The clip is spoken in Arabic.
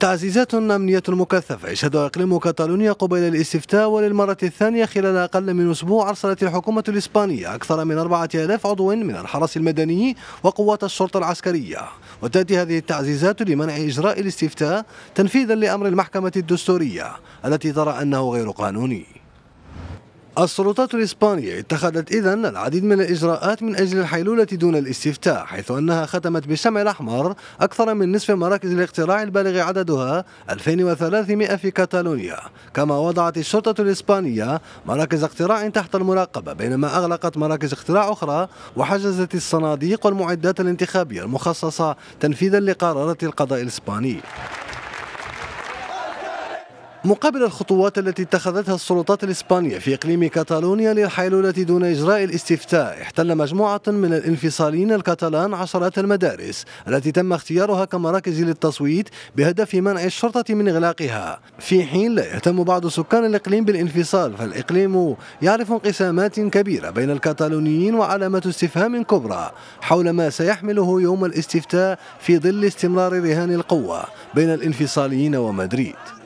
تعزيزات أمنية مكثفة يشهدها إقليم كاتالونيا قبيل الاستفتاء وللمرة الثانية خلال أقل من أسبوع أرسلت الحكومة الإسبانية أكثر من 4000 عضو من الحرس المدني وقوات الشرطة العسكرية وتأتي هذه التعزيزات لمنع إجراء الاستفتاء تنفيذا لأمر المحكمة الدستورية التي ترى أنه غير قانوني السلطات الإسبانية اتخذت إذا العديد من الإجراءات من أجل الحيلولة دون الاستفتاء حيث أنها ختمت بالشمع الأحمر أكثر من نصف مراكز الاقتراع البالغ عددها 2300 في كاتالونيا كما وضعت الشرطة الإسبانية مراكز اقتراع تحت المراقبة بينما أغلقت مراكز اقتراع أخرى وحجزت الصناديق والمعدات الانتخابية المخصصة تنفيذا لقرارات القضاء الإسباني مقابل الخطوات التي اتخذتها السلطات الإسبانية في إقليم كاتالونيا للحيلولة دون إجراء الاستفتاء احتل مجموعة من الانفصاليين الكاتالان عشرات المدارس التي تم اختيارها كمراكز للتصويت بهدف منع الشرطة من إغلاقها في حين لا يهتم بعض سكان الإقليم بالانفصال فالإقليم يعرف انقسامات كبيرة بين الكاتالونيين وعلامة استفهام كبرى حول ما سيحمله يوم الاستفتاء في ظل استمرار رهان القوة بين الانفصاليين ومدريد